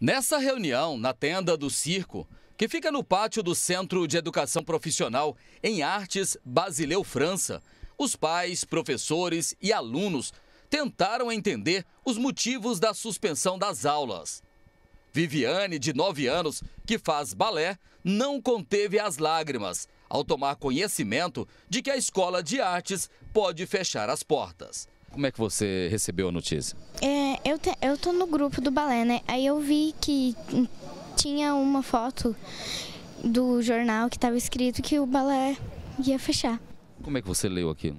Nessa reunião, na tenda do circo, que fica no pátio do Centro de Educação Profissional em Artes Basileu França, os pais, professores e alunos tentaram entender os motivos da suspensão das aulas. Viviane, de 9 anos, que faz balé, não conteve as lágrimas ao tomar conhecimento de que a escola de artes pode fechar as portas. Como é que você recebeu a notícia? É, eu, te, eu tô no grupo do balé, né? Aí eu vi que tinha uma foto do jornal que estava escrito que o balé ia fechar. Como é que você leu aquilo?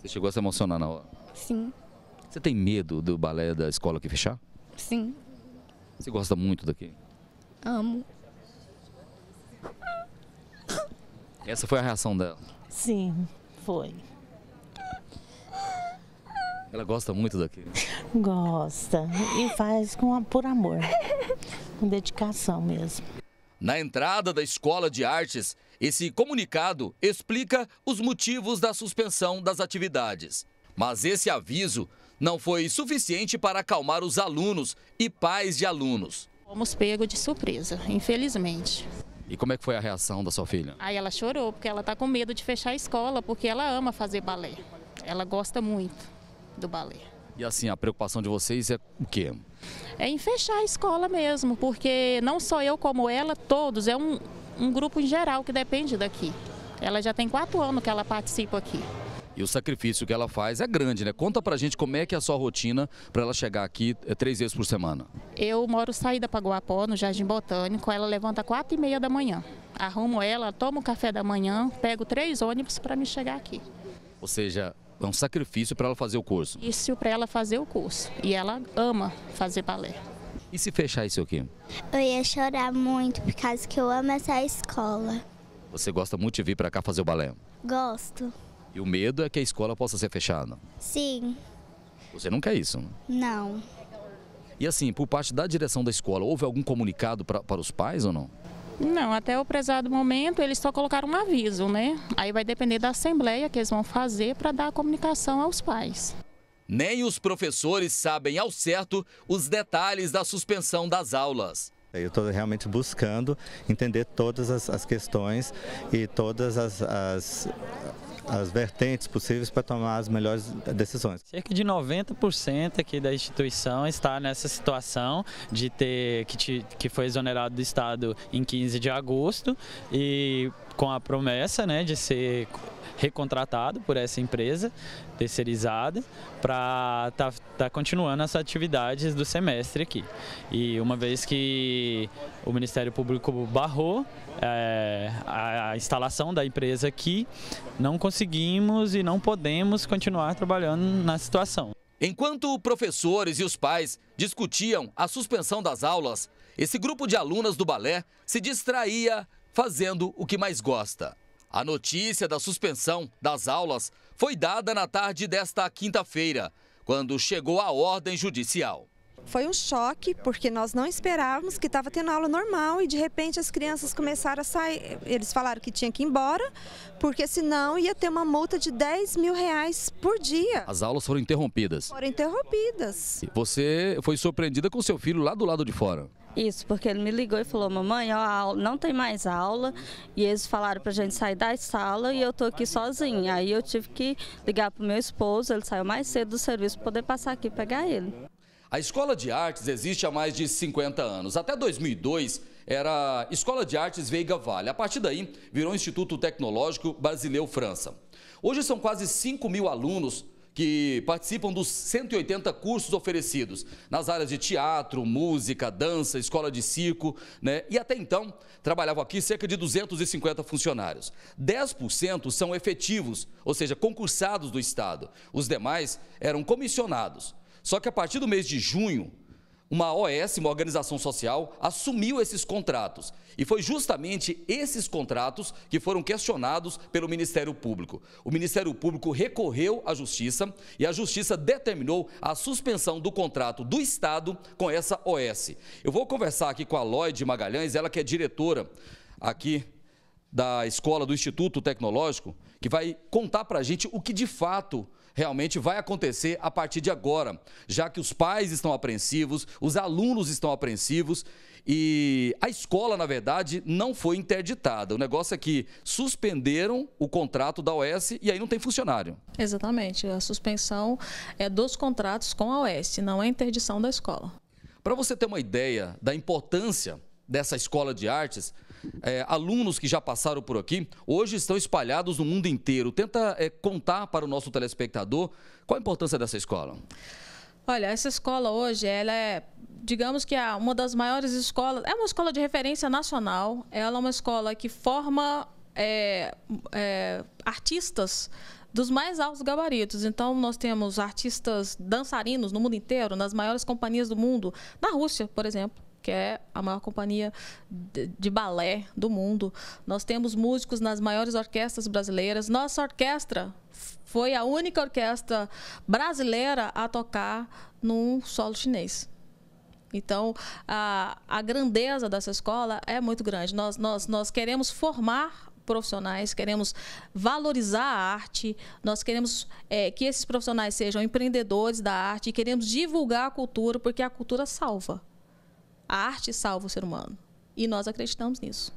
Você chegou a se emocionar na hora? Sim. Você tem medo do balé da escola que fechar? Sim. Você gosta muito daqui? Amo. Essa foi a reação dela? Sim, foi. Ela gosta muito daqui? Gosta. E faz com por amor, com dedicação mesmo. Na entrada da Escola de Artes, esse comunicado explica os motivos da suspensão das atividades. Mas esse aviso não foi suficiente para acalmar os alunos e pais de alunos. Fomos pegos de surpresa, infelizmente. E como é que foi a reação da sua filha? Aí ela chorou, porque ela está com medo de fechar a escola, porque ela ama fazer balé. Ela gosta muito do balé. E assim, a preocupação de vocês é o quê? É em fechar a escola mesmo, porque não só eu como ela, todos, é um, um grupo em geral que depende daqui. Ela já tem quatro anos que ela participa aqui. E o sacrifício que ela faz é grande, né? Conta pra gente como é que é a sua rotina para ela chegar aqui eh, três vezes por semana. Eu moro saída para Guapó, no Jardim Botânico. Ela levanta quatro e meia da manhã. Arrumo ela, tomo o café da manhã, pego três ônibus para me chegar aqui. Ou seja, é um sacrifício para ela fazer o curso. Isso para ela fazer o curso. E ela ama fazer balé. E se fechar isso aqui? Eu ia chorar muito, por causa que eu amo essa escola. Você gosta muito de vir para cá fazer o balé? Gosto. E o medo é que a escola possa ser fechada? Sim. Você não quer isso? Né? Não. E assim, por parte da direção da escola, houve algum comunicado pra, para os pais ou não? Não, até o prezado momento eles só colocaram um aviso, né? Aí vai depender da assembleia que eles vão fazer para dar a comunicação aos pais. Nem os professores sabem ao certo os detalhes da suspensão das aulas. Eu estou realmente buscando entender todas as, as questões e todas as, as as vertentes possíveis para tomar as melhores decisões. Cerca de 90% aqui da instituição está nessa situação de ter que, te, que foi exonerado do Estado em 15 de agosto e com a promessa né, de ser recontratado por essa empresa terceirizada para estar tá, tá continuando as atividades do semestre aqui. E uma vez que o Ministério Público barrou é, a instalação da empresa aqui, não conseguimos e não podemos continuar trabalhando na situação. Enquanto professores e os pais discutiam a suspensão das aulas, esse grupo de alunas do balé se distraía fazendo o que mais gosta. A notícia da suspensão das aulas foi dada na tarde desta quinta-feira, quando chegou a ordem judicial. Foi um choque, porque nós não esperávamos que estava tendo aula normal e de repente as crianças começaram a sair. Eles falaram que tinha que ir embora, porque senão ia ter uma multa de 10 mil reais por dia. As aulas foram interrompidas? Foram interrompidas. Você foi surpreendida com seu filho lá do lado de fora? Isso, porque ele me ligou e falou, mamãe, ó, não tem mais aula, e eles falaram a gente sair da sala e eu tô aqui sozinha. Aí eu tive que ligar o meu esposo, ele saiu mais cedo do serviço para poder passar aqui e pegar ele. A Escola de Artes existe há mais de 50 anos. Até 2002 era Escola de Artes Veiga Vale. A partir daí virou Instituto Tecnológico Basileu França. Hoje são quase 5 mil alunos que participam dos 180 cursos oferecidos nas áreas de teatro, música, dança, escola de circo, né? E até então trabalhavam aqui cerca de 250 funcionários. 10% são efetivos, ou seja, concursados do Estado. Os demais eram comissionados. Só que a partir do mês de junho, uma OS, uma organização social, assumiu esses contratos. E foi justamente esses contratos que foram questionados pelo Ministério Público. O Ministério Público recorreu à Justiça e a Justiça determinou a suspensão do contrato do Estado com essa OS. Eu vou conversar aqui com a Lloyd Magalhães, ela que é diretora aqui da escola do Instituto Tecnológico que vai contar para a gente o que de fato realmente vai acontecer a partir de agora, já que os pais estão apreensivos, os alunos estão apreensivos e a escola, na verdade, não foi interditada. O negócio é que suspenderam o contrato da OS e aí não tem funcionário. Exatamente. A suspensão é dos contratos com a OS, não é interdição da escola. Para você ter uma ideia da importância dessa escola de artes, é, alunos que já passaram por aqui, hoje estão espalhados no mundo inteiro. Tenta é, contar para o nosso telespectador qual a importância dessa escola. Olha, essa escola hoje, ela é, digamos que é uma das maiores escolas, é uma escola de referência nacional, ela é uma escola que forma é, é, artistas dos mais altos gabaritos. Então, nós temos artistas dançarinos no mundo inteiro, nas maiores companhias do mundo, na Rússia, por exemplo que é a maior companhia de, de, balé do mundo. Nós temos músicos nas maiores orquestras brasileiras. Nossa orquestra foi a única orquestra brasileira a tocar num solo chinês. Então, a, a grandeza dessa escola é muito grande. Nós, nós, nós queremos formar profissionais, queremos valorizar a arte, nós queremos é, que esses profissionais sejam empreendedores da arte, queremos divulgar a cultura, porque a cultura salva. A arte salva o ser humano. E nós acreditamos nisso.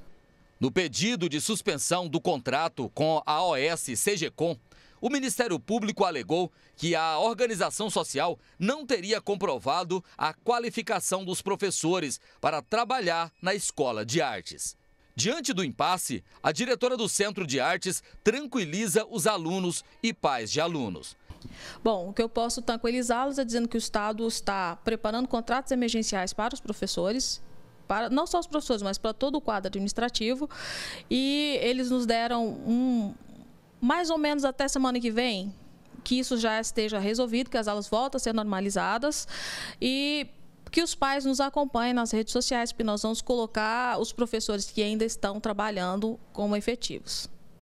No pedido de suspensão do contrato com a OS CGCOM, o Ministério Público alegou que a organização social não teria comprovado a qualificação dos professores para trabalhar na escola de artes. Diante do impasse, a diretora do Centro de Artes tranquiliza os alunos e pais de alunos. Bom, o que eu posso tranquilizá-los é dizendo que o Estado está preparando contratos emergenciais para os professores, para não só os professores, mas para todo o quadro administrativo, e eles nos deram um mais ou menos até semana que vem que isso já esteja resolvido, que as aulas voltem a ser normalizadas e que os pais nos acompanhem nas redes sociais, porque nós vamos colocar os professores que ainda estão trabalhando como efetivos.